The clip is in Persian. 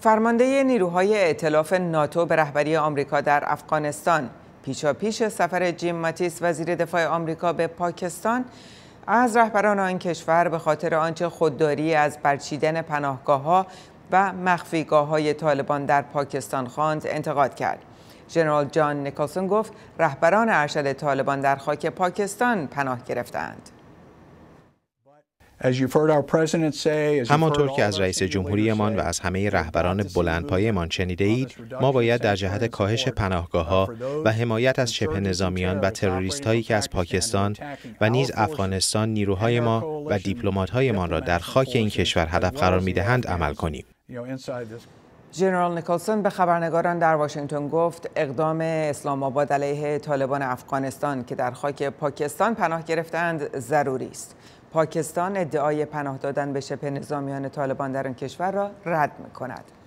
فرمانده نیروهای ائتلاف ناتو به رهبری آمریکا در افغانستان پیشا پیش سفر جیم ماتیس وزیر دفاع آمریکا به پاکستان از رهبران آن کشور به خاطر آنچه خودداری از برچیدن پناهگاه ها و مخفیگاه های طالبان در پاکستان خواند انتقاد کرد. جنرال جان نیکلسون گفت رهبران ارشد طالبان در خاک پاکستان پناه گرفتند. همانطور که از رئیس جمهوریمان و از همه رهبران بلندپایهمان شنیده اید ما باید در جهت کاهش پناهگاه ها و حمایت از شبه نظامیان و تروریست هایی که از پاکستان و نیز افغانستان نیروهای ما و دیپلمات هایمان را در خاک این کشور هدف قرار می دهند عمل کنیم جنرال نیکلسون به خبرنگاران در واشنگتن گفت اقدام اسلام آباد علیه طالبان افغانستان که در خاک پاکستان پناه گرفتند ضروری است پاکستان ادعای پناه دادن به شبه نظامیان طالبان در این کشور را رد میکند